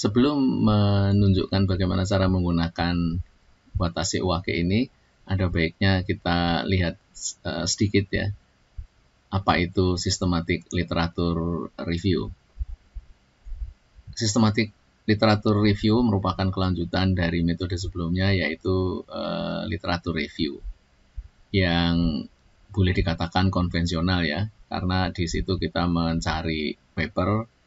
Sebelum menunjukkan bagaimana cara menggunakan batasi uak ini, ada baiknya kita lihat uh, sedikit ya, apa itu sistematik literatur review. Sistematik literatur review merupakan kelanjutan dari metode sebelumnya yaitu uh, literatur review yang boleh dikatakan konvensional ya, karena di situ kita mencari paper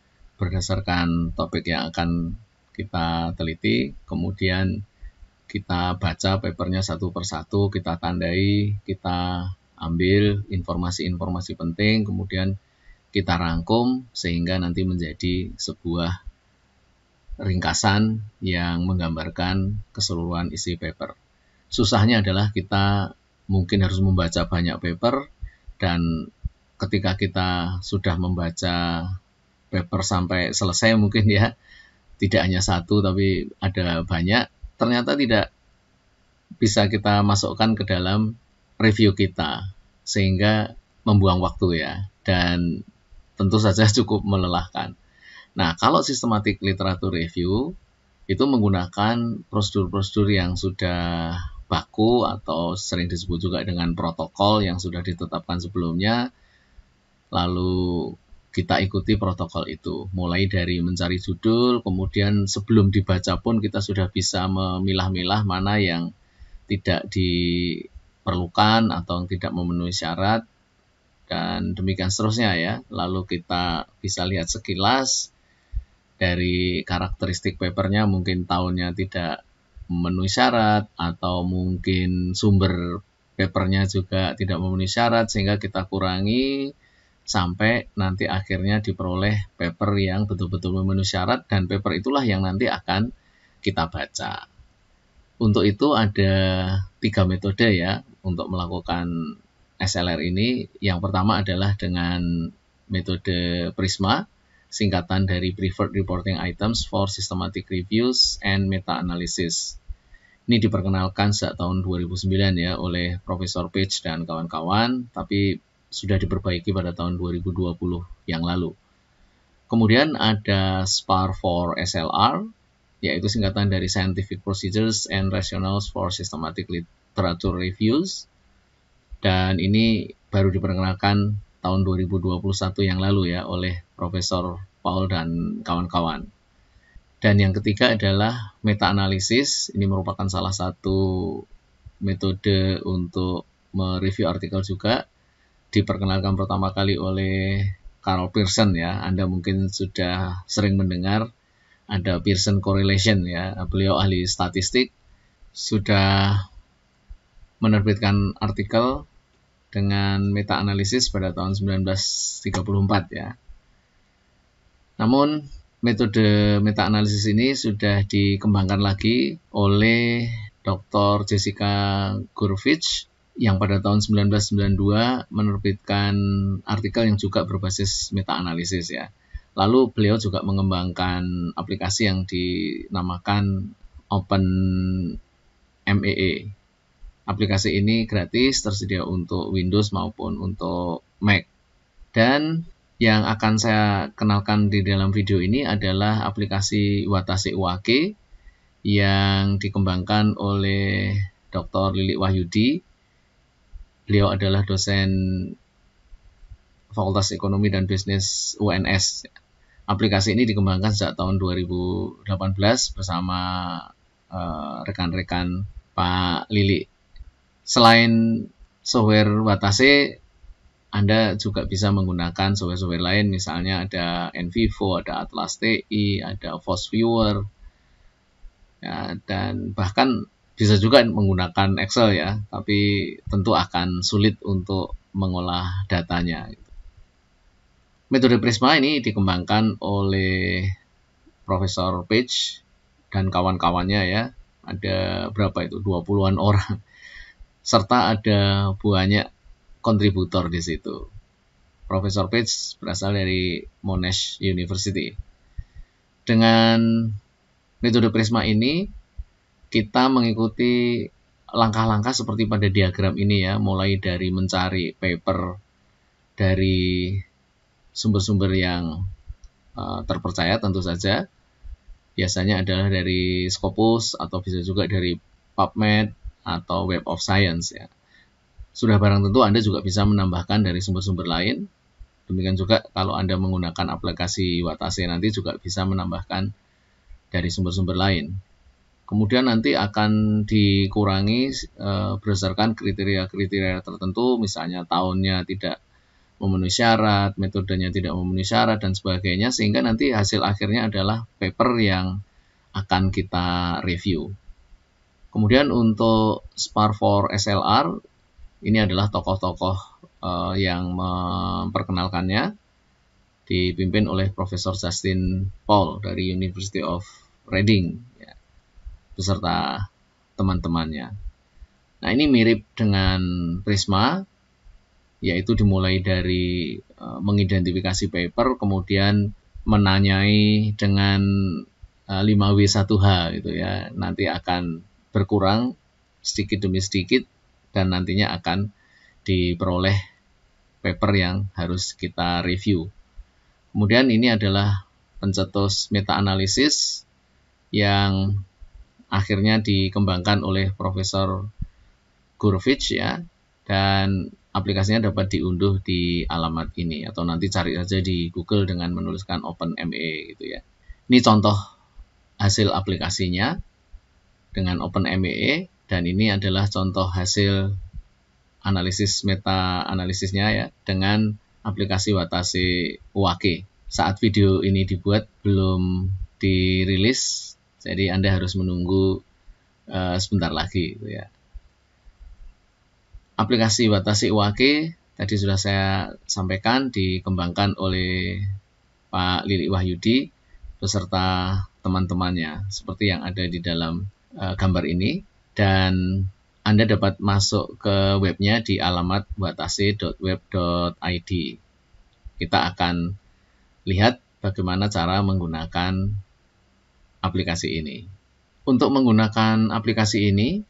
berdasarkan topik yang akan kita teliti, kemudian kita baca papernya satu persatu, kita tandai, kita ambil informasi-informasi penting, kemudian kita rangkum sehingga nanti menjadi sebuah ringkasan yang menggambarkan keseluruhan isi paper. Susahnya adalah kita mungkin harus membaca banyak paper dan ketika kita sudah membaca paper sampai selesai mungkin ya tidak hanya satu tapi ada banyak ternyata tidak bisa kita masukkan ke dalam review kita sehingga membuang waktu ya dan tentu saja cukup melelahkan. Nah, kalau sistematik literatur review itu menggunakan prosedur-prosedur yang sudah baku atau sering disebut juga dengan protokol yang sudah ditetapkan sebelumnya lalu kita ikuti protokol itu. Mulai dari mencari judul, kemudian sebelum dibaca pun kita sudah bisa memilah-milah mana yang tidak diperlukan atau tidak memenuhi syarat dan demikian seterusnya ya. Lalu kita bisa lihat sekilas dari karakteristik papernya mungkin tahunnya tidak memenuhi syarat atau mungkin sumber papernya juga tidak memenuhi syarat sehingga kita kurangi sampai nanti akhirnya diperoleh paper yang betul-betul memenuhi syarat dan paper itulah yang nanti akan kita baca. Untuk itu ada tiga metode ya untuk melakukan SLR ini. Yang pertama adalah dengan metode Prisma, singkatan dari Preferred Reporting Items for Systematic Reviews and Meta-Analysis. Ini diperkenalkan sejak tahun 2009 ya oleh Profesor Page dan kawan-kawan, tapi sudah diperbaiki pada tahun 2020 yang lalu. Kemudian ada SPAR for SLR, yaitu singkatan dari Scientific Procedures and Rationals for Systematic Literature Reviews. Dan ini baru diperkenalkan tahun 2021 yang lalu ya oleh Profesor Paul dan kawan-kawan. Dan yang ketiga adalah meta-analisis. Ini merupakan salah satu metode untuk mereview artikel juga diperkenalkan pertama kali oleh Carl Pearson ya. Anda mungkin sudah sering mendengar ada Pearson correlation ya. Beliau ahli statistik sudah menerbitkan artikel dengan meta analisis pada tahun 1934 ya. Namun metode meta analisis ini sudah dikembangkan lagi oleh Dr. Jessica Gurvich yang pada tahun 1992 menerbitkan artikel yang juga berbasis meta-analisis ya. Lalu beliau juga mengembangkan aplikasi yang dinamakan Open MEE. E. Aplikasi ini gratis tersedia untuk Windows maupun untuk Mac. Dan yang akan saya kenalkan di dalam video ini adalah aplikasi Watase Uwake yang dikembangkan oleh Dr. Lili Wahyudi Beliau adalah dosen Fakultas Ekonomi dan Bisnis UNS. Aplikasi ini dikembangkan sejak tahun 2018 bersama eh, rekan-rekan uh, Pak Lili. Selain software Watase, Anda juga bisa menggunakan software-software lain, misalnya ada Envivo, ada Atlas TI, ada Force Viewer, ya, dan bahkan bisa juga menggunakan Excel ya, tapi tentu akan sulit untuk mengolah datanya. Metode Prisma ini dikembangkan oleh Profesor Page dan kawan-kawannya ya. Ada berapa itu? 20-an orang. Serta ada banyak kontributor di situ. Profesor Page berasal dari Monash University. Dengan metode Prisma ini, kita mengikuti langkah-langkah seperti pada diagram ini ya, mulai dari mencari paper dari sumber-sumber yang uh, terpercaya tentu saja. Biasanya adalah dari Scopus atau bisa juga dari PubMed atau Web of Science ya. Sudah barang tentu Anda juga bisa menambahkan dari sumber-sumber lain. Demikian juga kalau Anda menggunakan aplikasi Watase nanti juga bisa menambahkan dari sumber-sumber lain kemudian nanti akan dikurangi e, berdasarkan kriteria-kriteria tertentu misalnya tahunnya tidak memenuhi syarat, metodenya tidak memenuhi syarat dan sebagainya sehingga nanti hasil akhirnya adalah paper yang akan kita review. Kemudian untuk SPAR for SLR ini adalah tokoh-tokoh e, yang memperkenalkannya dipimpin oleh Profesor Justin Paul dari University of Reading beserta teman-temannya. Nah, ini mirip dengan Prisma, yaitu dimulai dari e, mengidentifikasi paper, kemudian menanyai dengan e, lima 5W1H gitu ya. Nanti akan berkurang sedikit demi sedikit dan nantinya akan diperoleh paper yang harus kita review. Kemudian ini adalah pencetus meta-analisis yang akhirnya dikembangkan oleh Profesor Gurvich, ya dan aplikasinya dapat diunduh di alamat ini atau nanti cari saja di Google dengan menuliskan OpenME gitu ya. Ini contoh hasil aplikasinya dengan OpenME dan ini adalah contoh hasil analisis meta analisisnya ya dengan aplikasi Watase Uwake. Saat video ini dibuat belum dirilis jadi Anda harus menunggu uh, sebentar lagi gitu ya. Aplikasi batasi UAK tadi sudah saya sampaikan dikembangkan oleh Pak Lili Wahyudi beserta teman-temannya seperti yang ada di dalam uh, gambar ini dan Anda dapat masuk ke webnya di alamat batasi.web.id. Kita akan lihat bagaimana cara menggunakan aplikasi ini. Untuk menggunakan aplikasi ini,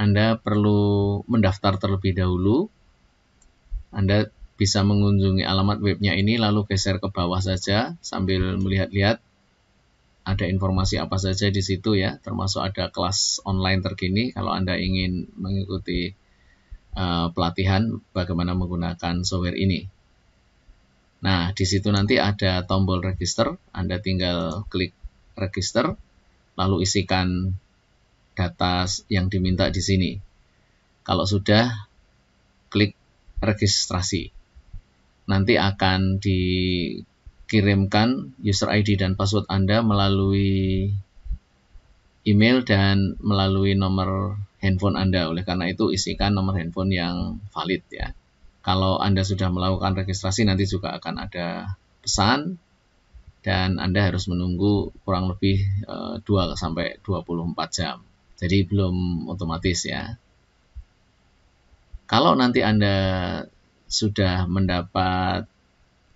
Anda perlu mendaftar terlebih dahulu. Anda bisa mengunjungi alamat webnya ini lalu geser ke bawah saja sambil melihat-lihat ada informasi apa saja di situ ya, termasuk ada kelas online terkini kalau Anda ingin mengikuti uh, pelatihan bagaimana menggunakan software ini. Nah, di situ nanti ada tombol register, Anda tinggal klik register, lalu isikan data yang diminta di sini. Kalau sudah, klik registrasi. Nanti akan dikirimkan user ID dan password Anda melalui email dan melalui nomor handphone Anda. Oleh karena itu, isikan nomor handphone yang valid ya. Kalau Anda sudah melakukan registrasi, nanti juga akan ada pesan dan Anda harus menunggu kurang lebih 2 eh, sampai 24 jam. Jadi belum otomatis ya. Kalau nanti Anda sudah mendapat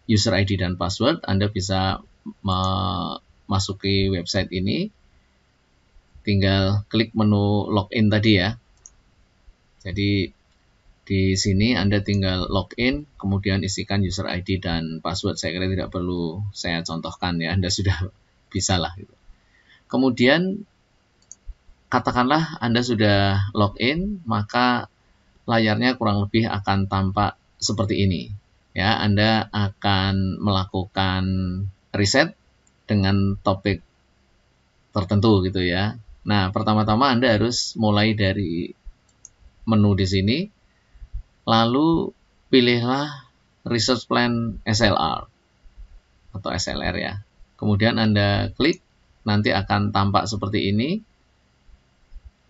user ID dan password, Anda bisa memasuki website ini. Tinggal klik menu login tadi ya. Jadi di sini Anda tinggal login, kemudian isikan user ID dan password. Saya kira tidak perlu saya contohkan ya, Anda sudah bisa lah. Gitu. Kemudian katakanlah Anda sudah login, maka layarnya kurang lebih akan tampak seperti ini. Ya, Anda akan melakukan reset dengan topik tertentu gitu ya. Nah, pertama-tama Anda harus mulai dari menu di sini, lalu pilihlah research plan SLR atau SLR ya. Kemudian Anda klik, nanti akan tampak seperti ini.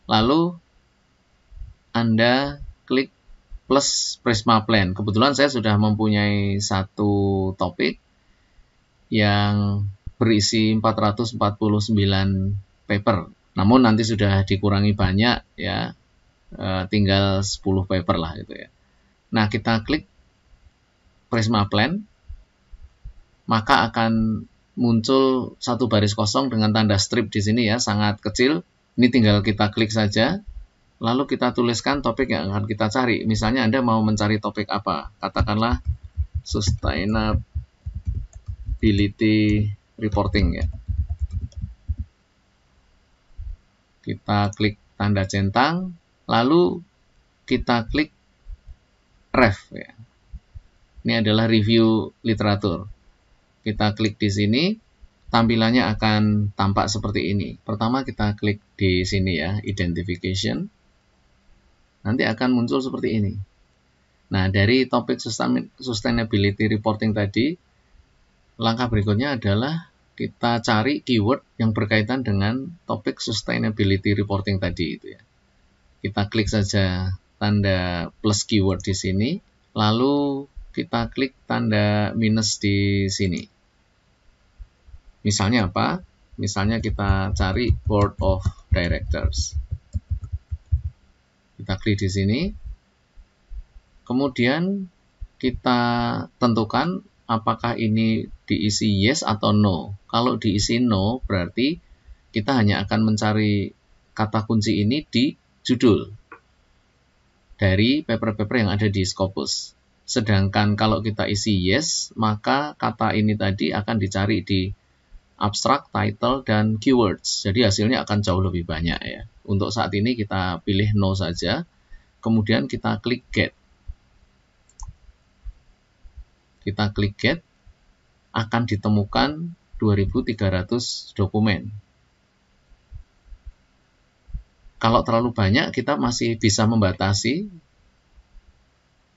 Lalu Anda klik plus Prisma Plan. Kebetulan saya sudah mempunyai satu topik yang berisi 449 paper. Namun nanti sudah dikurangi banyak ya, eh, tinggal 10 paper lah gitu ya. Nah, kita klik Prisma Plan, maka akan muncul satu baris kosong dengan tanda strip di sini ya, sangat kecil. Ini tinggal kita klik saja, lalu kita tuliskan topik yang akan kita cari. Misalnya Anda mau mencari topik apa, katakanlah sustainability reporting ya. Kita klik tanda centang, lalu kita klik ref ya. Ini adalah review literatur. Kita klik di sini, tampilannya akan tampak seperti ini. Pertama kita klik di sini ya, identification. Nanti akan muncul seperti ini. Nah, dari topik sustainability reporting tadi, langkah berikutnya adalah kita cari keyword yang berkaitan dengan topik sustainability reporting tadi itu ya. Kita klik saja tanda plus keyword di sini, lalu kita klik tanda minus di sini. Misalnya apa? Misalnya kita cari board of directors. Kita klik di sini. Kemudian kita tentukan apakah ini diisi yes atau no. Kalau diisi no, berarti kita hanya akan mencari kata kunci ini di judul dari paper-paper yang ada di Scopus. Sedangkan kalau kita isi yes, maka kata ini tadi akan dicari di abstract, title, dan keywords. Jadi hasilnya akan jauh lebih banyak ya. Untuk saat ini kita pilih no saja, kemudian kita klik get. Kita klik get, akan ditemukan 2300 dokumen. Kalau terlalu banyak, kita masih bisa membatasi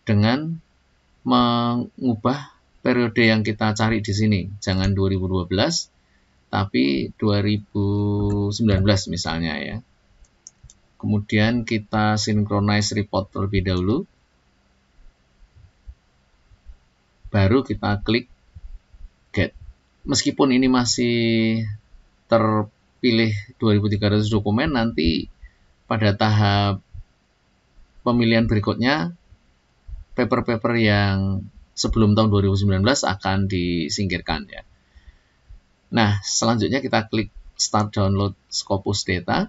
dengan mengubah periode yang kita cari di sini. Jangan 2012, tapi 2019 misalnya ya. Kemudian kita synchronize report terlebih dahulu. Baru kita klik get. Meskipun ini masih terpilih 2300 dokumen, nanti pada tahap pemilihan berikutnya paper-paper yang sebelum tahun 2019 akan disingkirkan ya. Nah, selanjutnya kita klik start download Scopus data.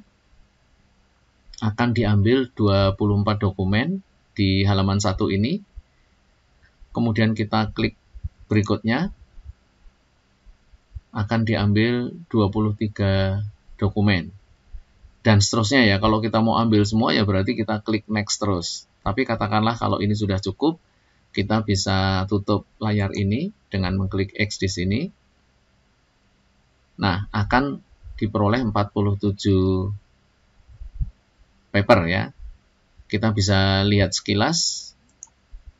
Akan diambil 24 dokumen di halaman satu ini. Kemudian kita klik berikutnya. Akan diambil 23 dokumen dan seterusnya ya. Kalau kita mau ambil semua ya berarti kita klik next terus. Tapi katakanlah kalau ini sudah cukup, kita bisa tutup layar ini dengan mengklik X di sini. Nah, akan diperoleh 47 paper ya. Kita bisa lihat sekilas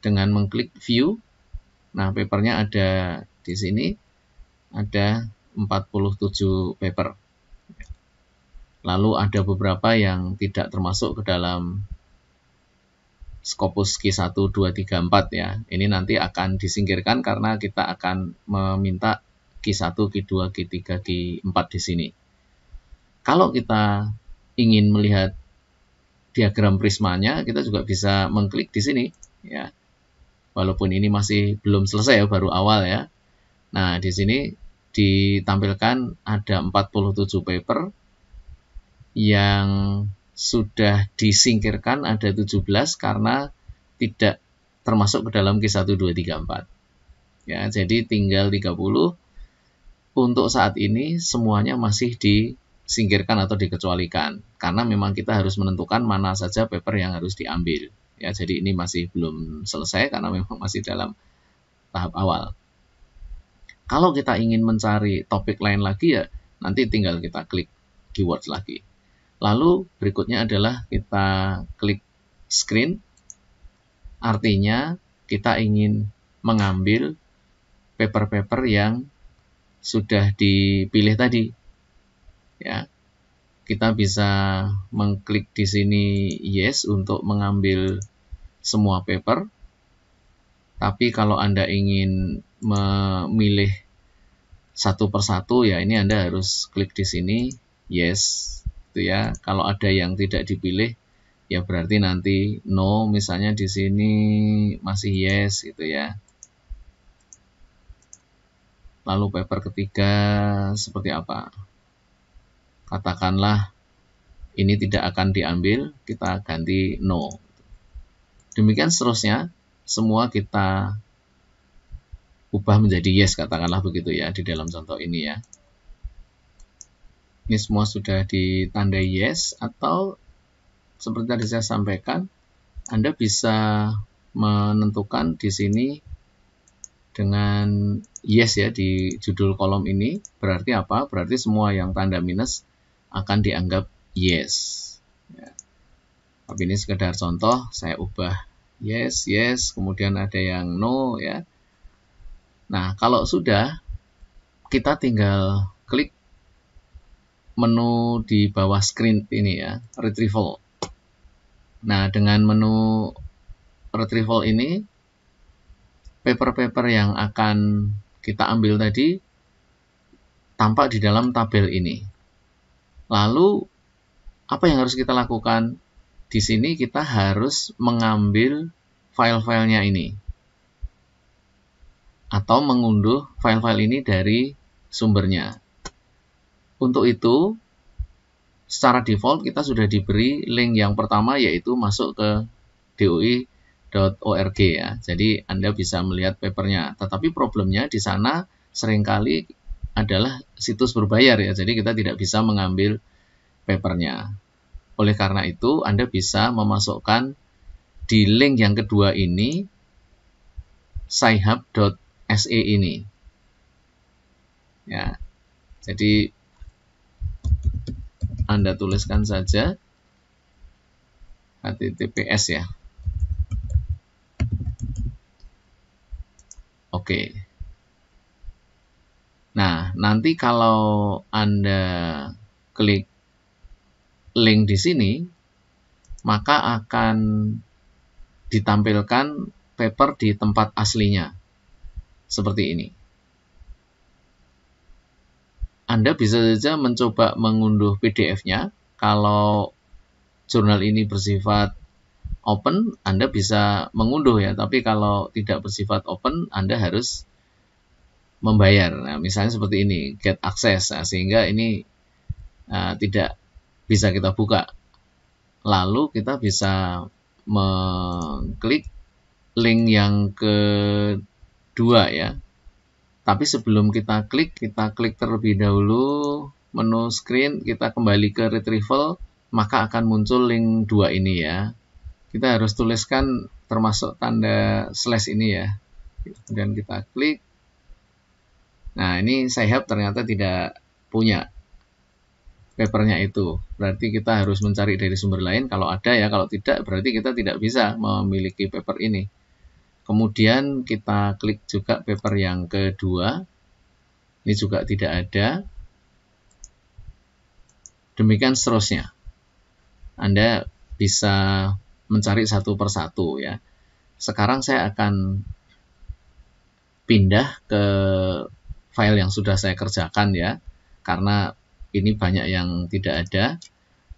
dengan mengklik view. Nah, papernya ada di sini. Ada 47 paper. Lalu ada beberapa yang tidak termasuk ke dalam Scopus q 1234 ya. Ini nanti akan disingkirkan karena kita akan meminta Q1, Q2, Q3, Q4 di sini. Kalau kita ingin melihat diagram prismanya, kita juga bisa mengklik di sini ya. Walaupun ini masih belum selesai ya, baru awal ya. Nah, di sini ditampilkan ada 47 paper yang sudah disingkirkan ada 17 karena tidak termasuk ke dalam q 1234 Ya, jadi tinggal 30. Untuk saat ini semuanya masih disingkirkan atau dikecualikan karena memang kita harus menentukan mana saja paper yang harus diambil. Ya, jadi ini masih belum selesai karena memang masih dalam tahap awal. Kalau kita ingin mencari topik lain lagi ya nanti tinggal kita klik keywords lagi. Lalu berikutnya adalah kita klik screen. Artinya kita ingin mengambil paper-paper yang sudah dipilih tadi. Ya. Kita bisa mengklik di sini yes untuk mengambil semua paper. Tapi kalau Anda ingin memilih satu persatu ya ini Anda harus klik di sini yes gitu ya kalau ada yang tidak dipilih ya berarti nanti no misalnya di sini masih yes gitu ya lalu paper ketiga seperti apa katakanlah ini tidak akan diambil kita ganti no demikian seterusnya semua kita ubah menjadi yes katakanlah begitu ya di dalam contoh ini ya ini semua sudah ditandai yes atau seperti tadi saya sampaikan Anda bisa menentukan di sini dengan yes ya di judul kolom ini berarti apa? Berarti semua yang tanda minus akan dianggap yes. Ya. Tapi ini sekedar contoh, saya ubah yes, yes, kemudian ada yang no ya. Nah, kalau sudah kita tinggal klik menu di bawah screen ini ya, retrieval. Nah, dengan menu retrieval ini, paper-paper yang akan kita ambil tadi tampak di dalam tabel ini. Lalu, apa yang harus kita lakukan? Di sini kita harus mengambil file-filenya ini. Atau mengunduh file-file ini dari sumbernya. Untuk itu, secara default kita sudah diberi link yang pertama yaitu masuk ke doi.org ya. Jadi Anda bisa melihat papernya. Tetapi problemnya di sana seringkali adalah situs berbayar ya. Jadi kita tidak bisa mengambil papernya. Oleh karena itu, Anda bisa memasukkan di link yang kedua ini sci ini. Ya. Jadi anda tuliskan saja https ya. Oke. Nah, nanti kalau Anda klik link di sini, maka akan ditampilkan paper di tempat aslinya. Seperti ini. Anda bisa saja mencoba mengunduh PDF-nya. Kalau jurnal ini bersifat open, Anda bisa mengunduh ya. Tapi kalau tidak bersifat open, Anda harus membayar. Nah, misalnya seperti ini, get access, nah, sehingga ini uh, tidak bisa kita buka. Lalu kita bisa mengklik link yang kedua ya, tapi sebelum kita klik, kita klik terlebih dahulu menu screen, kita kembali ke retrieval, maka akan muncul link dua ini ya. Kita harus tuliskan termasuk tanda slash ini ya. Kemudian kita klik. Nah, ini saya help ternyata tidak punya papernya itu. Berarti kita harus mencari dari sumber lain kalau ada ya, kalau tidak berarti kita tidak bisa memiliki paper ini. Kemudian kita klik juga paper yang kedua. Ini juga tidak ada. Demikian seterusnya. Anda bisa mencari satu persatu ya. Sekarang saya akan pindah ke file yang sudah saya kerjakan ya. Karena ini banyak yang tidak ada.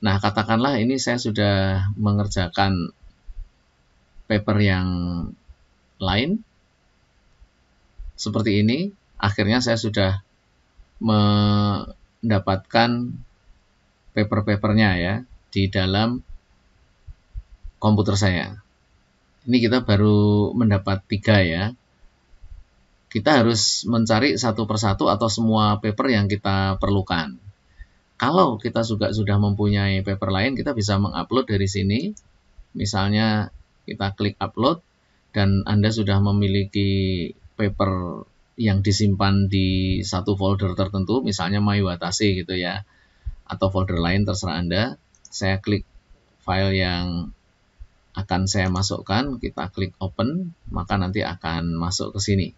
Nah, katakanlah ini saya sudah mengerjakan paper yang lain seperti ini akhirnya saya sudah mendapatkan paper-papernya ya di dalam komputer saya ini kita baru mendapat tiga ya kita harus mencari satu persatu atau semua paper yang kita perlukan kalau kita juga sudah mempunyai paper lain kita bisa mengupload dari sini misalnya kita klik upload dan Anda sudah memiliki paper yang disimpan di satu folder tertentu, misalnya Maiwatase gitu ya, atau folder lain terserah Anda. Saya klik file yang akan saya masukkan, kita klik open, maka nanti akan masuk ke sini.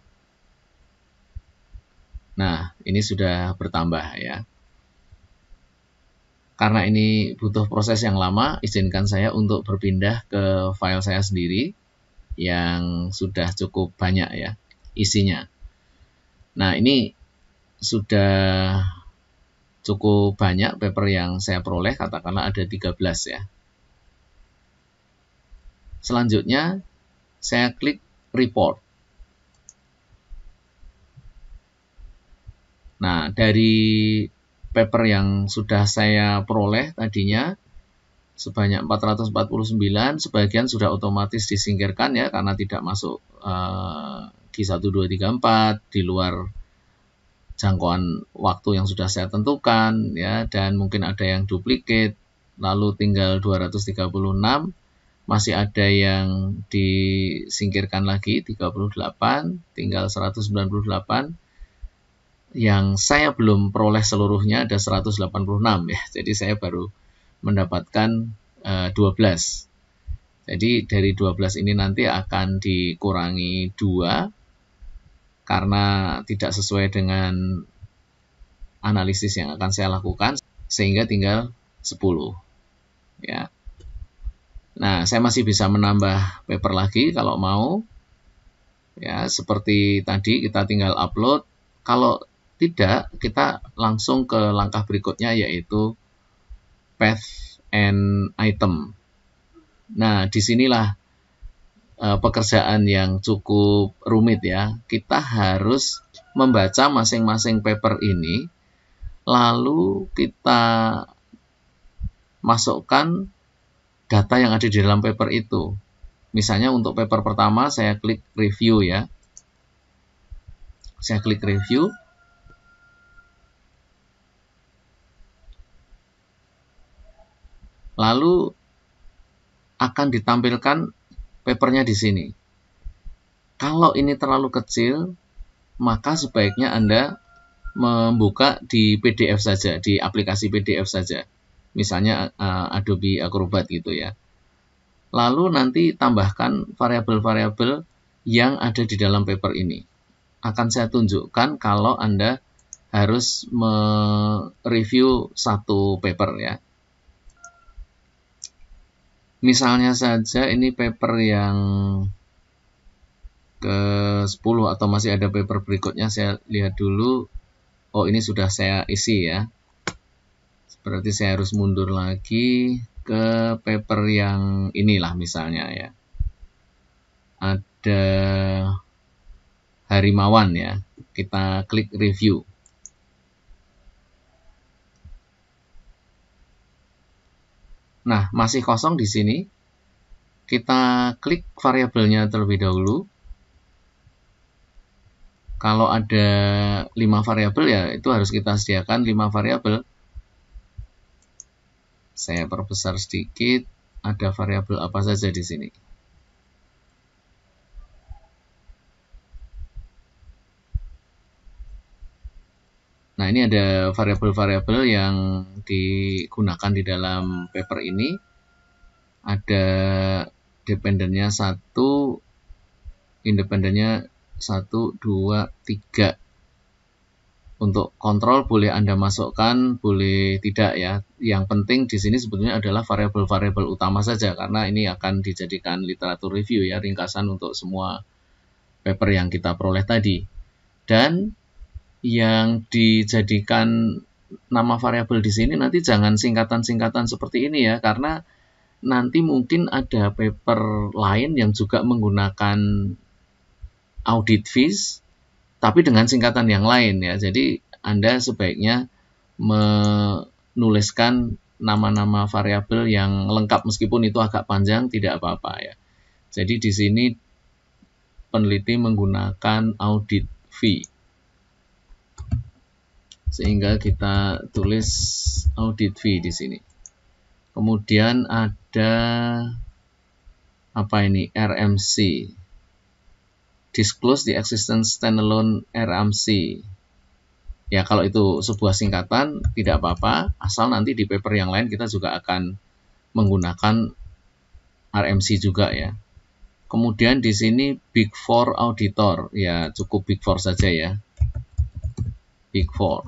Nah, ini sudah bertambah ya. Karena ini butuh proses yang lama, izinkan saya untuk berpindah ke file saya sendiri yang sudah cukup banyak ya isinya. Nah, ini sudah cukup banyak paper yang saya peroleh, katakanlah ada 13 ya. Selanjutnya, saya klik report. Nah, dari paper yang sudah saya peroleh tadinya, sebanyak 449 sebagian sudah otomatis disingkirkan ya karena tidak masuk uh, eh, G1234 di luar jangkauan waktu yang sudah saya tentukan ya dan mungkin ada yang duplikat lalu tinggal 236 masih ada yang disingkirkan lagi 38 tinggal 198 yang saya belum peroleh seluruhnya ada 186 ya jadi saya baru mendapatkan e, eh, 12. Jadi dari 12 ini nanti akan dikurangi 2 karena tidak sesuai dengan analisis yang akan saya lakukan sehingga tinggal 10. Ya. Nah, saya masih bisa menambah paper lagi kalau mau. Ya, seperti tadi kita tinggal upload. Kalau tidak, kita langsung ke langkah berikutnya yaitu path and item. Nah, disinilah uh, pekerjaan yang cukup rumit ya. Kita harus membaca masing-masing paper ini, lalu kita masukkan data yang ada di dalam paper itu. Misalnya untuk paper pertama saya klik review ya. Saya klik review. Lalu akan ditampilkan papernya di sini. Kalau ini terlalu kecil, maka sebaiknya Anda membuka di PDF saja, di aplikasi PDF saja. Misalnya uh, Adobe Acrobat gitu ya. Lalu nanti tambahkan variabel-variabel yang ada di dalam paper ini. Akan saya tunjukkan kalau Anda harus mereview satu paper ya. Misalnya saja ini paper yang ke-10 atau masih ada paper berikutnya saya lihat dulu. Oh, ini sudah saya isi ya. Berarti saya harus mundur lagi ke paper yang inilah misalnya ya. Ada Harimawan ya. Kita klik review. Nah, masih kosong di sini. Kita klik variabelnya terlebih dahulu. Kalau ada 5 variabel ya itu harus kita sediakan 5 variabel. Saya perbesar sedikit, ada variabel apa saja di sini. Nah, ini ada variabel-variabel yang digunakan di dalam paper ini. Ada dependennya satu, independennya satu, dua, tiga. Untuk kontrol boleh Anda masukkan, boleh tidak ya. Yang penting di sini sebetulnya adalah variabel-variabel utama saja karena ini akan dijadikan literatur review ya, ringkasan untuk semua paper yang kita peroleh tadi. Dan yang dijadikan nama variabel di sini nanti jangan singkatan-singkatan seperti ini ya karena nanti mungkin ada paper lain yang juga menggunakan audit fees tapi dengan singkatan yang lain ya. Jadi Anda sebaiknya menuliskan nama-nama variabel yang lengkap meskipun itu agak panjang tidak apa-apa ya. Jadi di sini peneliti menggunakan audit fee sehingga kita tulis audit fee di sini. Kemudian ada apa ini RMC disclose the existence standalone RMC. Ya, kalau itu sebuah singkatan tidak apa-apa, asal nanti di paper yang lain kita juga akan menggunakan RMC juga ya. Kemudian di sini Big Four Auditor, ya cukup Big Four saja ya. Big Four.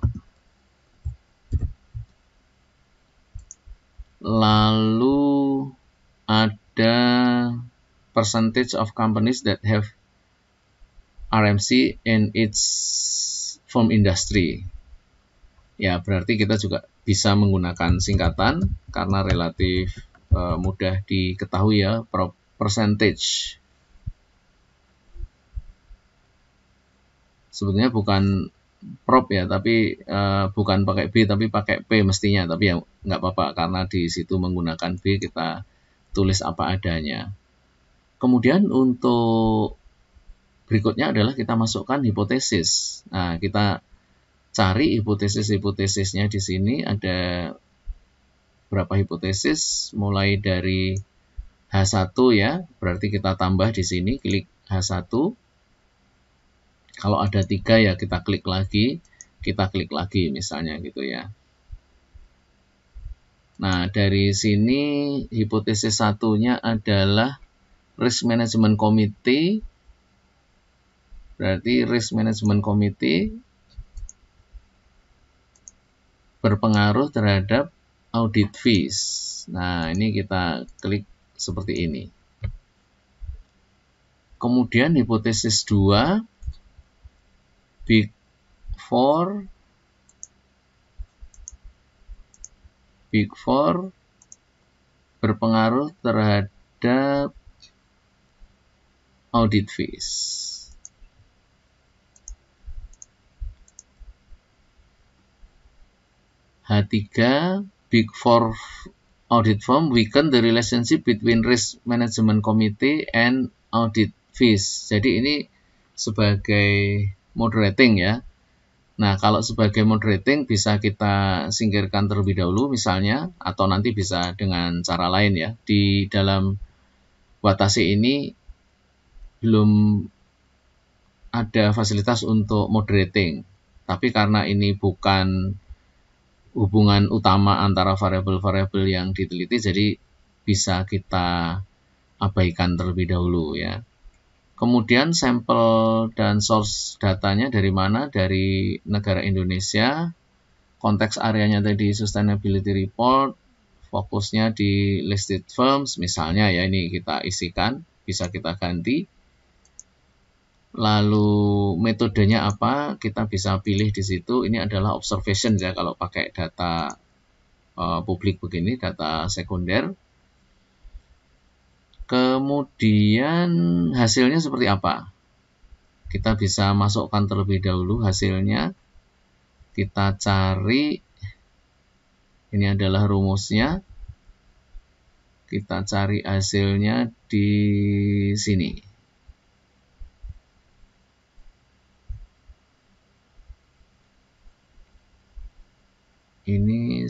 Lalu ada percentage of companies that have RMC in its form industry. Ya, berarti kita juga bisa menggunakan singkatan karena relatif uh, mudah diketahui ya percentage. sebetulnya bukan prop ya tapi uh, bukan pakai B tapi pakai P mestinya tapi ya nggak apa-apa karena di situ menggunakan B kita tulis apa adanya kemudian untuk berikutnya adalah kita masukkan hipotesis nah kita cari hipotesis-hipotesisnya di sini ada berapa hipotesis mulai dari H1 ya berarti kita tambah di sini klik H1 kalau ada tiga ya kita klik lagi, kita klik lagi misalnya gitu ya. Nah, dari sini hipotesis satunya adalah Risk Management Committee. Berarti Risk Management Committee berpengaruh terhadap audit fees. Nah, ini kita klik seperti ini. Kemudian hipotesis 2 Big Four Big Four berpengaruh terhadap audit fees. H3 Big Four audit firm weaken the relationship between risk management committee and audit fees. Jadi ini sebagai moderating ya. Nah, kalau sebagai moderating bisa kita singkirkan terlebih dahulu misalnya atau nanti bisa dengan cara lain ya. Di dalam batasi ini belum ada fasilitas untuk moderating. Tapi karena ini bukan hubungan utama antara variabel-variabel yang diteliti jadi bisa kita abaikan terlebih dahulu ya. Kemudian sampel dan source datanya dari mana? Dari negara Indonesia. Konteks areanya tadi sustainability report, fokusnya di listed firms misalnya ya ini kita isikan, bisa kita ganti. Lalu metodenya apa? Kita bisa pilih di situ. Ini adalah observation ya kalau pakai data uh, publik begini, data sekunder Kemudian hasilnya seperti apa? Kita bisa masukkan terlebih dahulu hasilnya. Kita cari ini adalah rumusnya. Kita cari hasilnya di sini. Ini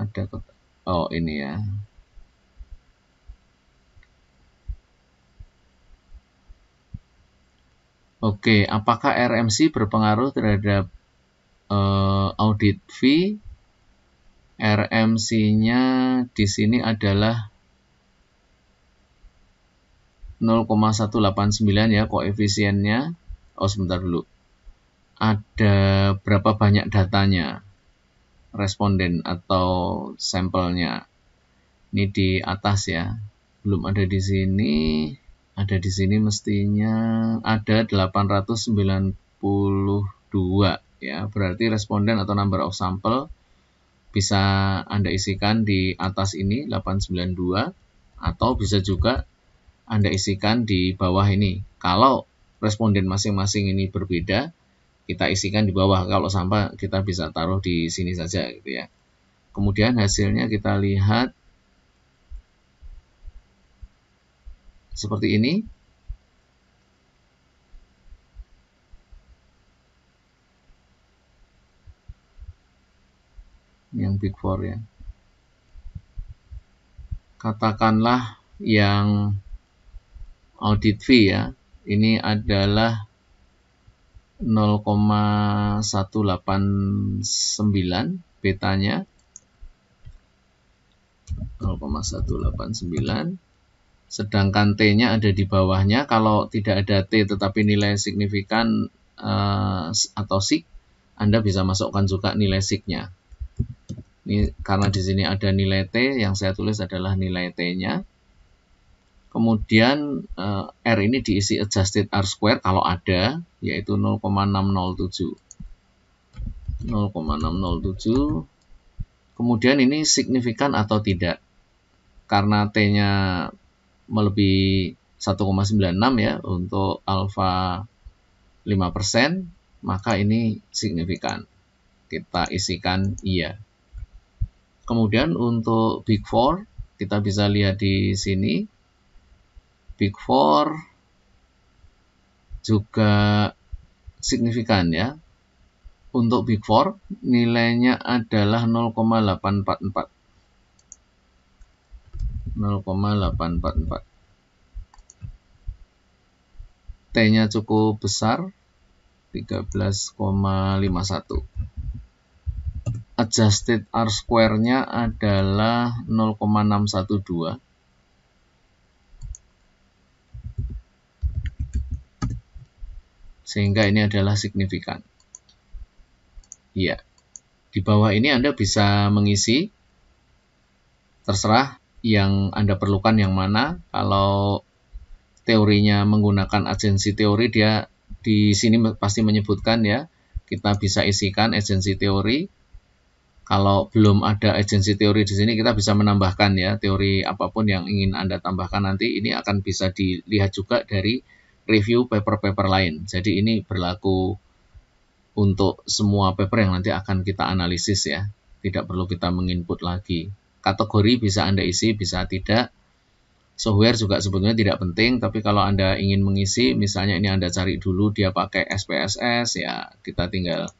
ada oh ini ya. Oke, apakah RMC berpengaruh terhadap uh, audit fee? RMC-nya di sini adalah 0,189 ya koefisiennya. Oh sebentar dulu. Ada berapa banyak datanya? Responden atau sampelnya. Ini di atas ya. Belum ada di sini ada di sini mestinya ada 892 ya berarti responden atau number of sample bisa Anda isikan di atas ini 892 atau bisa juga Anda isikan di bawah ini kalau responden masing-masing ini berbeda kita isikan di bawah kalau sampah kita bisa taruh di sini saja gitu ya kemudian hasilnya kita lihat seperti ini. Yang big four ya. Katakanlah yang audit fee ya. Ini adalah 0,189 betanya 0,189 sedangkan T-nya ada di bawahnya. Kalau tidak ada T tetapi nilai signifikan uh, atau sig, Anda bisa masukkan juga nilai Sig-nya. Ini, karena di sini ada nilai T, yang saya tulis adalah nilai T-nya. Kemudian eh, R ini diisi adjusted R square kalau ada, yaitu 0,607. 0,607. Kemudian ini signifikan atau tidak. Karena T-nya melebihi 1,96 ya untuk alfa 5%, maka ini signifikan. Kita isikan iya. Kemudian untuk Big Four, kita bisa lihat di sini. Big Four juga signifikan ya. Untuk Big Four, nilainya adalah 0,844. 0,844 T-nya cukup besar 13,51 adjusted R square-nya adalah 0,612 sehingga ini adalah signifikan. Iya. Di bawah ini Anda bisa mengisi terserah yang Anda perlukan yang mana. Kalau teorinya menggunakan agensi teori, dia di sini pasti menyebutkan ya, kita bisa isikan agensi teori. Kalau belum ada agensi teori di sini, kita bisa menambahkan ya, teori apapun yang ingin Anda tambahkan nanti, ini akan bisa dilihat juga dari review paper-paper lain. Jadi ini berlaku untuk semua paper yang nanti akan kita analisis ya. Tidak perlu kita menginput lagi kategori bisa Anda isi, bisa tidak. Software juga sebetulnya tidak penting, tapi kalau Anda ingin mengisi, misalnya ini Anda cari dulu dia pakai SPSS, ya kita tinggal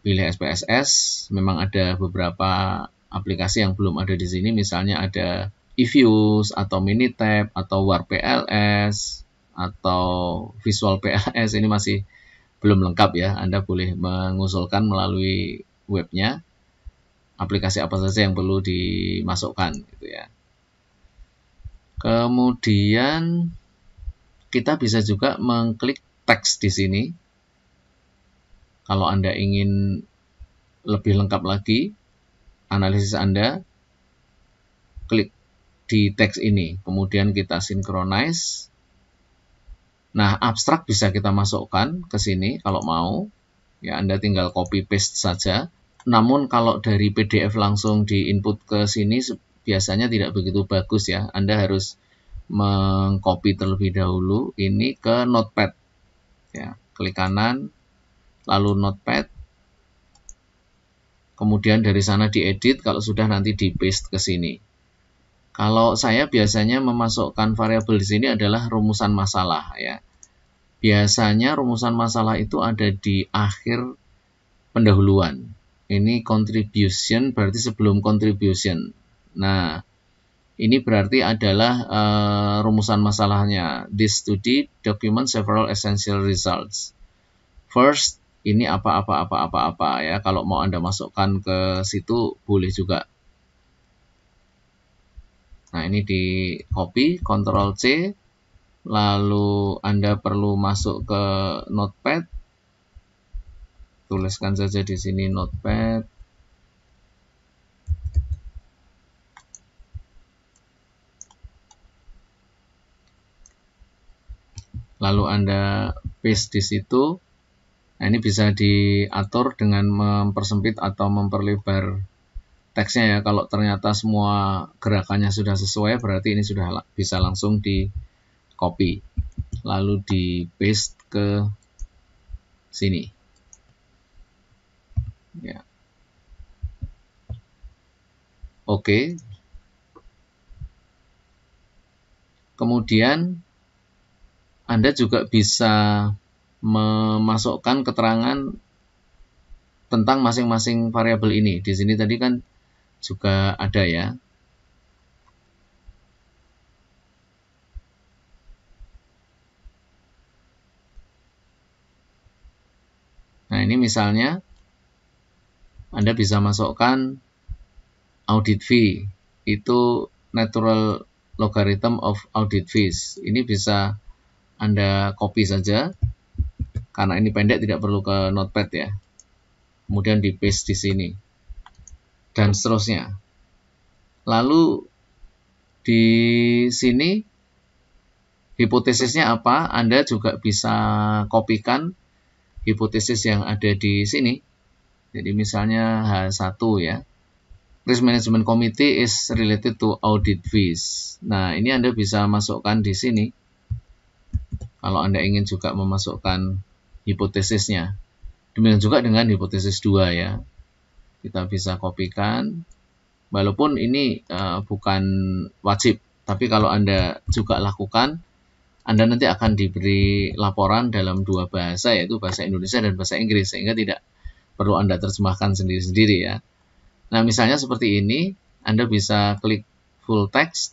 pilih SPSS. Memang ada beberapa aplikasi yang belum ada di sini, misalnya ada eViews, atau Minitab, atau WarPLS, atau Visual PLS, ini masih belum lengkap ya. Anda boleh mengusulkan melalui webnya aplikasi apa saja yang perlu dimasukkan gitu ya. Kemudian kita bisa juga mengklik teks di sini. Kalau Anda ingin lebih lengkap lagi analisis Anda, klik di teks ini. Kemudian kita synchronize. Nah, abstrak bisa kita masukkan ke sini kalau mau. Ya, Anda tinggal copy paste saja namun kalau dari PDF langsung di input ke sini biasanya tidak begitu bagus ya. Anda harus mengcopy terlebih dahulu ini ke Notepad. Ya, klik kanan lalu Notepad. Kemudian dari sana diedit kalau sudah nanti di paste ke sini. Kalau saya biasanya memasukkan variabel di sini adalah rumusan masalah ya. Biasanya rumusan masalah itu ada di akhir pendahuluan ini contribution berarti sebelum contribution. Nah, ini berarti adalah uh, rumusan masalahnya. This study document several essential results. First, ini apa-apa apa-apa apa ya. Kalau mau Anda masukkan ke situ boleh juga. Nah, ini di copy Ctrl C lalu Anda perlu masuk ke Notepad tuliskan saja di sini notepad lalu Anda paste di situ. Nah, ini bisa diatur dengan mempersempit atau memperlebar teksnya ya. Kalau ternyata semua gerakannya sudah sesuai, berarti ini sudah bisa langsung di copy. Lalu di paste ke sini. Oke. Kemudian Anda juga bisa memasukkan keterangan tentang masing-masing variabel ini. Di sini tadi kan juga ada ya. Nah, ini misalnya Anda bisa masukkan audit fee itu natural logarithm of audit fees. Ini bisa Anda copy saja karena ini pendek tidak perlu ke notepad ya. Kemudian di paste di sini dan seterusnya. Lalu di sini hipotesisnya apa? Anda juga bisa kopikan hipotesis yang ada di sini. Jadi misalnya H1 ya. Risk Management Committee is related to audit fees. Nah, ini Anda bisa masukkan di sini. Kalau Anda ingin juga memasukkan hipotesisnya. Demikian juga dengan hipotesis 2 ya. Kita bisa kopikan. Walaupun ini uh, bukan wajib, tapi kalau Anda juga lakukan, anda nanti akan diberi laporan dalam dua bahasa yaitu bahasa Indonesia dan bahasa Inggris sehingga tidak perlu Anda terjemahkan sendiri-sendiri ya. Nah, misalnya seperti ini, Anda bisa klik full text.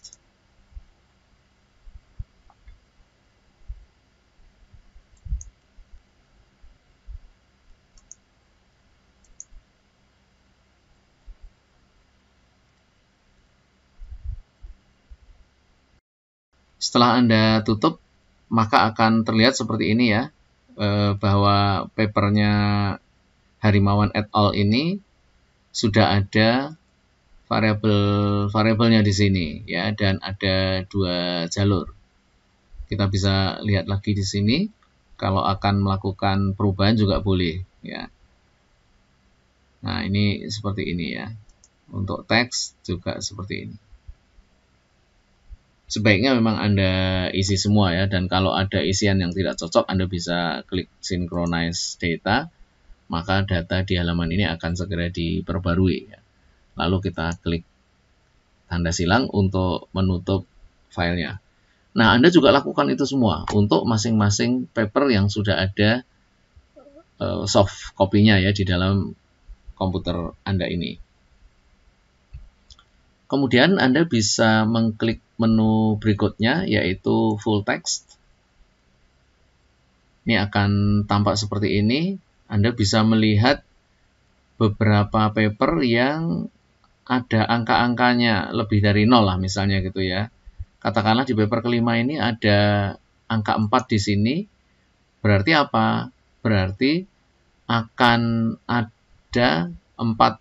Setelah Anda tutup, maka akan terlihat seperti ini ya, eh, bahwa papernya Harimawan et al. ini sudah ada variabel variabelnya di sini ya dan ada dua jalur. Kita bisa lihat lagi di sini kalau akan melakukan perubahan juga boleh ya. Nah, ini seperti ini ya. Untuk teks juga seperti ini. Sebaiknya memang Anda isi semua ya dan kalau ada isian yang tidak cocok Anda bisa klik synchronize data maka data di halaman ini akan segera diperbarui. Ya. Lalu kita klik tanda silang untuk menutup filenya. Nah, Anda juga lakukan itu semua untuk masing-masing paper yang sudah ada eh, soft copy-nya ya di dalam komputer Anda ini. Kemudian Anda bisa mengklik menu berikutnya yaitu full text. Ini akan tampak seperti ini anda bisa melihat beberapa paper yang ada angka-angkanya lebih dari nol lah misalnya gitu ya. Katakanlah di paper kelima ini ada angka 4 di sini, berarti apa? Berarti akan ada empat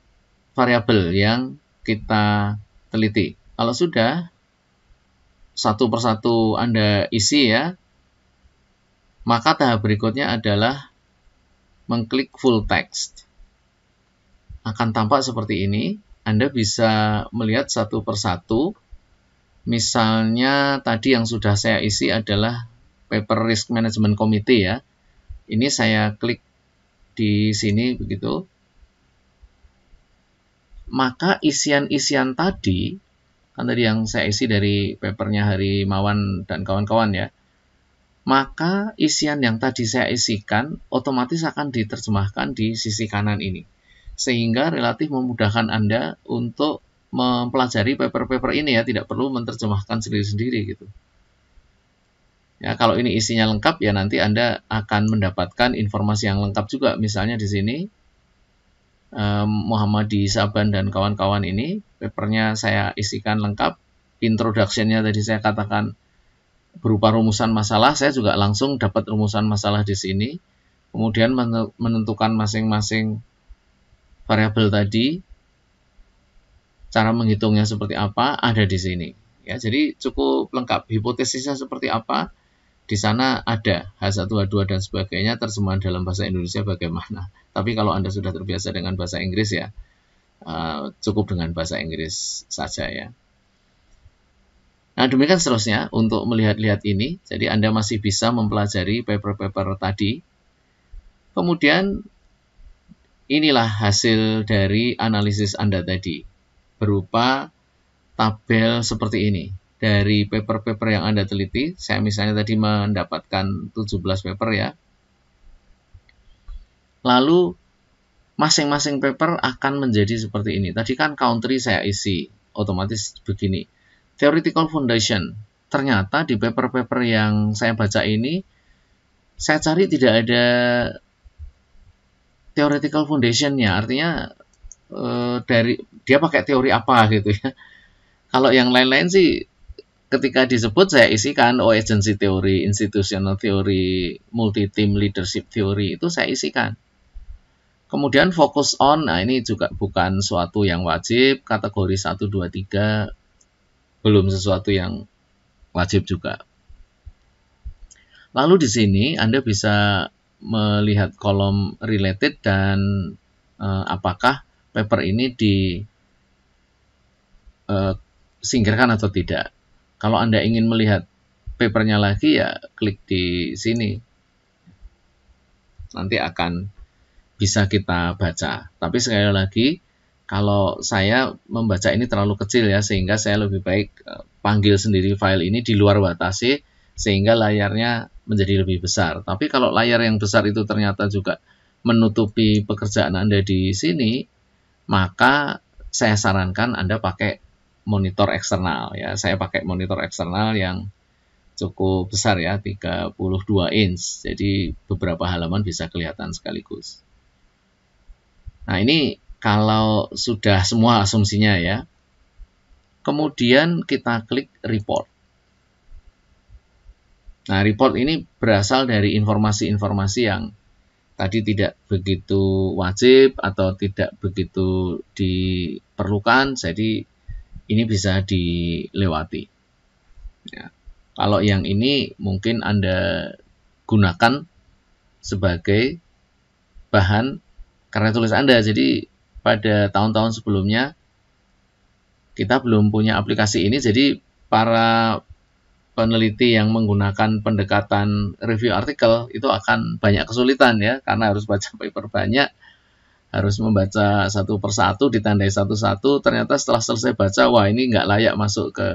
variabel yang kita teliti. Kalau sudah, satu persatu Anda isi ya, maka tahap berikutnya adalah mengklik full text. Akan tampak seperti ini. Anda bisa melihat satu persatu. Misalnya tadi yang sudah saya isi adalah paper risk management committee ya. Ini saya klik di sini begitu. Maka isian-isian tadi, kan tadi yang saya isi dari papernya Hari Mawan dan kawan-kawan ya, maka isian yang tadi saya isikan otomatis akan diterjemahkan di sisi kanan ini. Sehingga relatif memudahkan Anda untuk mempelajari paper-paper ini ya, tidak perlu menerjemahkan sendiri-sendiri gitu. Ya, kalau ini isinya lengkap ya nanti Anda akan mendapatkan informasi yang lengkap juga. Misalnya di sini Muhammad eh, Muhammadi Saban dan kawan-kawan ini papernya saya isikan lengkap, introductionnya tadi saya katakan berupa rumusan masalah, saya juga langsung dapat rumusan masalah di sini. Kemudian menentukan masing-masing variabel tadi, cara menghitungnya seperti apa ada di sini. Ya, jadi cukup lengkap. Hipotesisnya seperti apa di sana ada H1, H2 dan sebagainya terjemahan dalam bahasa Indonesia bagaimana. Tapi kalau Anda sudah terbiasa dengan bahasa Inggris ya, eh, cukup dengan bahasa Inggris saja ya. Nah, demikian seterusnya untuk melihat-lihat ini. Jadi, Anda masih bisa mempelajari paper-paper tadi. Kemudian, inilah hasil dari analisis Anda tadi. Berupa tabel seperti ini. Dari paper-paper yang Anda teliti, saya misalnya tadi mendapatkan 17 paper ya. Lalu, masing-masing paper akan menjadi seperti ini. Tadi kan country saya isi, otomatis begini theoretical foundation. Ternyata di paper-paper yang saya baca ini, saya cari tidak ada theoretical foundation foundationnya. Artinya eh, dari dia pakai teori apa gitu ya. Kalau yang lain-lain sih ketika disebut saya isikan oh agency theory, institutional theory, multi team leadership theory itu saya isikan. Kemudian fokus on, nah ini juga bukan suatu yang wajib, kategori 1, 2, 3, belum sesuatu yang wajib juga. Lalu di sini Anda bisa melihat kolom related dan eh, apakah paper ini disingkirkan eh, singkirkan atau tidak. Kalau Anda ingin melihat papernya lagi ya klik di sini. Nanti akan bisa kita baca. Tapi sekali lagi kalau saya membaca ini terlalu kecil ya sehingga saya lebih baik eh, panggil sendiri file ini di luar batasi sehingga layarnya menjadi lebih besar. Tapi kalau layar yang besar itu ternyata juga menutupi pekerjaan Anda di sini, maka saya sarankan Anda pakai monitor eksternal ya. Saya pakai monitor eksternal yang cukup besar ya, 32 inch. Jadi beberapa halaman bisa kelihatan sekaligus. Nah, ini kalau sudah semua asumsinya ya. Kemudian kita klik report. Nah, report ini berasal dari informasi-informasi yang tadi tidak begitu wajib atau tidak begitu diperlukan, jadi ini bisa dilewati. Ya. Kalau yang ini mungkin Anda gunakan sebagai bahan karena tulis Anda, jadi pada tahun-tahun sebelumnya kita belum punya aplikasi ini jadi para peneliti yang menggunakan pendekatan review artikel itu akan banyak kesulitan ya karena harus baca paper banyak harus membaca satu persatu ditandai satu-satu ternyata setelah selesai baca wah ini nggak layak masuk ke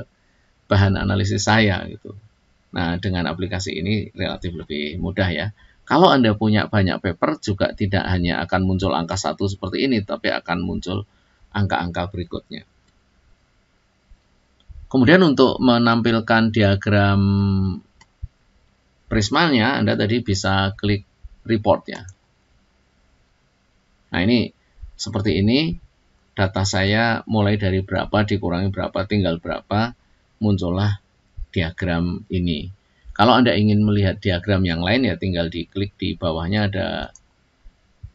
bahan analisis saya gitu nah dengan aplikasi ini relatif lebih mudah ya kalau Anda punya banyak paper juga tidak hanya akan muncul angka satu seperti ini, tapi akan muncul angka-angka berikutnya. Kemudian untuk menampilkan diagram prismanya, Anda tadi bisa klik report ya. Nah ini seperti ini, data saya mulai dari berapa dikurangi berapa, tinggal berapa, muncullah diagram ini. Kalau Anda ingin melihat diagram yang lain ya tinggal diklik di bawahnya ada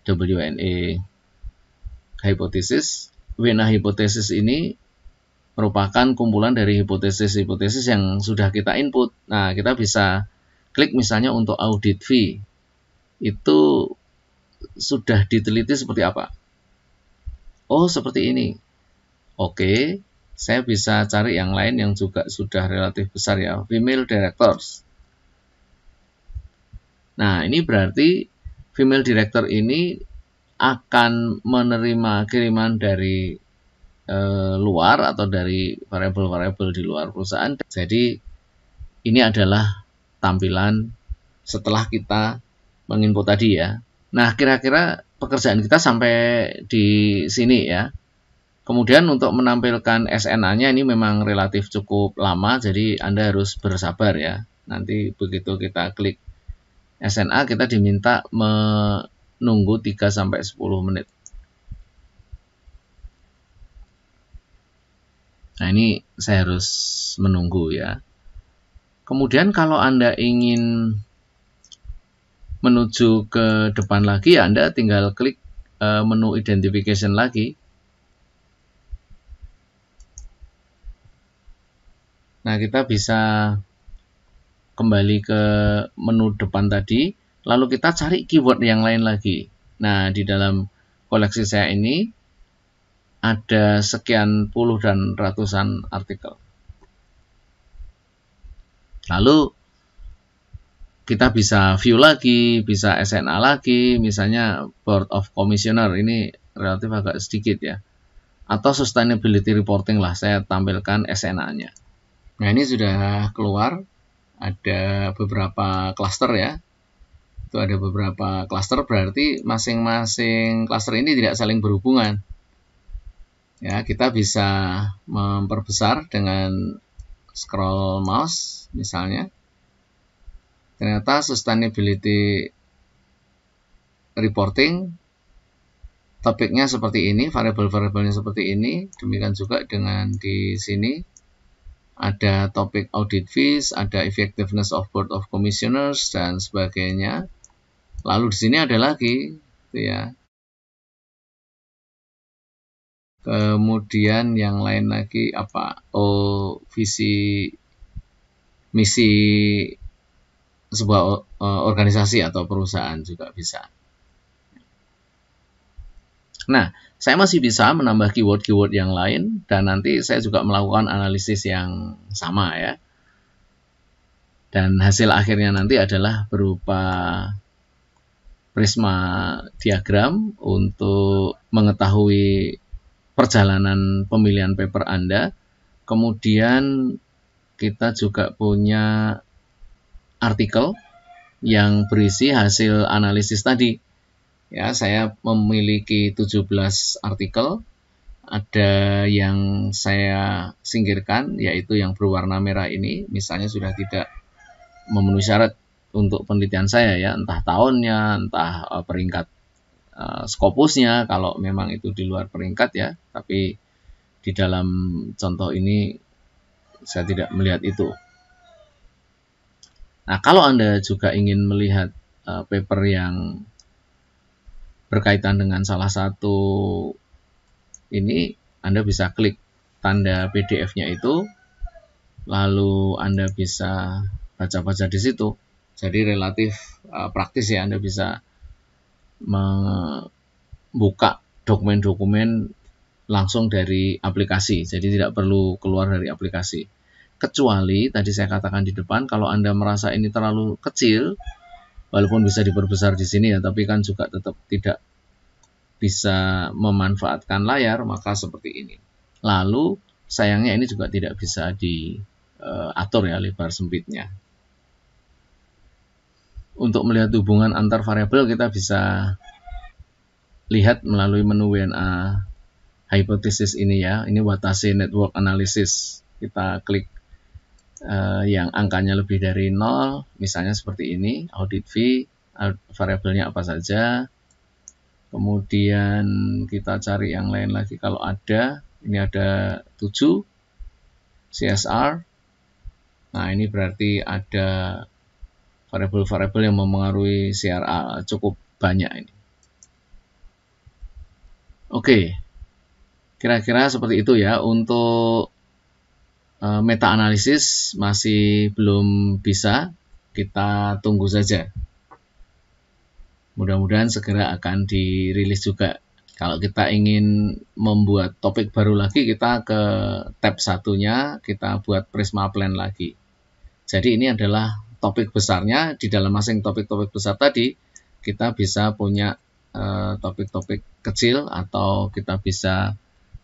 WNE Hypothesis. WNA Hypothesis ini merupakan kumpulan dari hipotesis-hipotesis yang sudah kita input. Nah, kita bisa klik misalnya untuk audit fee. Itu sudah diteliti seperti apa? Oh, seperti ini. Oke, saya bisa cari yang lain yang juga sudah relatif besar ya, female directors. Nah, ini berarti female director ini akan menerima kiriman dari e, luar atau dari variable-variable di luar perusahaan. Jadi ini adalah tampilan setelah kita menginput tadi ya. Nah, kira-kira pekerjaan kita sampai di sini ya. Kemudian untuk menampilkan SNA-nya ini memang relatif cukup lama, jadi Anda harus bersabar ya. Nanti begitu kita klik SNA kita diminta menunggu 3 sampai 10 menit. Nah, ini saya harus menunggu ya. Kemudian kalau Anda ingin menuju ke depan lagi, ya Anda tinggal klik e, menu identification lagi. Nah, kita bisa kembali ke menu depan tadi, lalu kita cari keyword yang lain lagi. Nah, di dalam koleksi saya ini ada sekian puluh dan ratusan artikel. Lalu kita bisa view lagi, bisa SNA lagi, misalnya Board of Commissioner ini relatif agak sedikit ya. Atau sustainability reporting lah saya tampilkan SNA-nya. Nah, ini sudah keluar ada beberapa cluster ya. Itu ada beberapa cluster berarti masing-masing cluster ini tidak saling berhubungan. Ya, kita bisa memperbesar dengan scroll mouse misalnya. Ternyata sustainability reporting topiknya seperti ini, variabel-variabelnya seperti ini, demikian juga dengan di sini ada topik audit fees, ada effectiveness of board of commissioners dan sebagainya. Lalu di sini ada lagi, gitu ya. Kemudian yang lain lagi apa? Oh, visi misi sebuah eh, organisasi atau perusahaan juga bisa. Nah, saya masih bisa menambah keyword-keyword yang lain dan nanti saya juga melakukan analisis yang sama ya. Dan hasil akhirnya nanti adalah berupa prisma diagram untuk mengetahui perjalanan pemilihan paper Anda. Kemudian kita juga punya artikel yang berisi hasil analisis tadi. Ya, saya memiliki 17 artikel. Ada yang saya singkirkan yaitu yang berwarna merah ini misalnya sudah tidak memenuhi syarat untuk penelitian saya ya, entah tahunnya, entah e, peringkat e, skopusnya kalau memang itu di luar peringkat ya, tapi di dalam contoh ini saya tidak melihat itu. Nah, kalau Anda juga ingin melihat e, paper yang berkaitan dengan salah satu ini Anda bisa klik tanda PDF-nya itu lalu Anda bisa baca-baca di situ. Jadi relatif uh, praktis ya Anda bisa membuka dokumen-dokumen langsung dari aplikasi. Jadi tidak perlu keluar dari aplikasi. Kecuali tadi saya katakan di depan kalau Anda merasa ini terlalu kecil, walaupun bisa diperbesar di sini ya tapi kan juga tetap tidak bisa memanfaatkan layar maka seperti ini lalu sayangnya ini juga tidak bisa diatur eh, ya lebar sempitnya untuk melihat hubungan antar variabel kita bisa lihat melalui menu WNA hypothesis ini ya ini Watase network analysis kita klik uh, yang angkanya lebih dari nol, misalnya seperti ini, audit fee, variabelnya apa saja, kemudian kita cari yang lain lagi kalau ada, ini ada 7, CSR, nah ini berarti ada variabel-variabel yang mempengaruhi CRA cukup banyak ini. Oke, kira-kira seperti itu ya untuk Eh, meta analisis masih belum bisa, kita tunggu saja. Mudah-mudahan segera akan dirilis juga. Kalau kita ingin membuat topik baru lagi, kita ke tab satunya, kita buat Prisma Plan lagi. Jadi ini adalah topik besarnya, di dalam masing topik-topik besar tadi, kita bisa punya eh, topik-topik uh, kecil atau kita bisa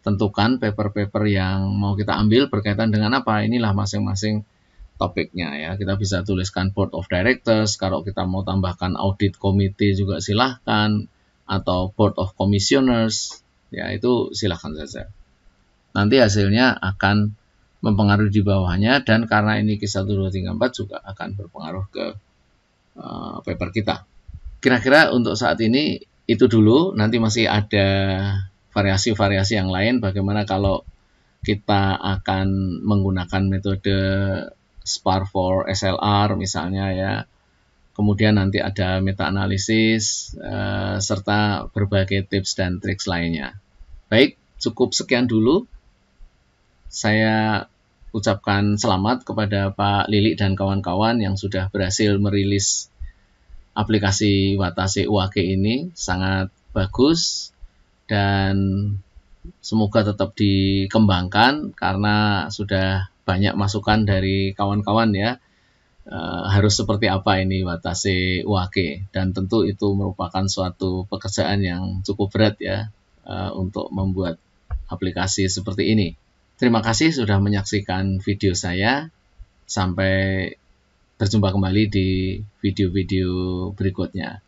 tentukan paper-paper yang mau kita ambil berkaitan dengan apa. Inilah masing-masing topiknya ya. Kita bisa tuliskan board of directors, kalau kita mau tambahkan audit committee juga silahkan, atau board of commissioners, ya itu silahkan saja. Nanti hasilnya akan mempengaruhi di bawahnya dan karena ini Q1, 2, 3, 4 juga akan berpengaruh ke uh, paper kita. Kira-kira untuk saat ini itu dulu, nanti masih ada variasi-variasi yang lain bagaimana kalau kita akan menggunakan metode SPAR for SLR misalnya ya. Kemudian nanti ada meta-analisis eh, serta berbagai tips dan triks lainnya. Baik, cukup sekian dulu. Saya ucapkan selamat kepada Pak Lili dan kawan-kawan yang sudah berhasil merilis aplikasi Watase UAG ini. Sangat bagus, dan semoga tetap dikembangkan karena sudah banyak masukan dari kawan-kawan ya e, harus seperti apa ini batasi UAG dan tentu itu merupakan suatu pekerjaan yang cukup berat ya e, untuk membuat aplikasi seperti ini. Terima kasih sudah menyaksikan video saya. Sampai berjumpa kembali di video-video berikutnya.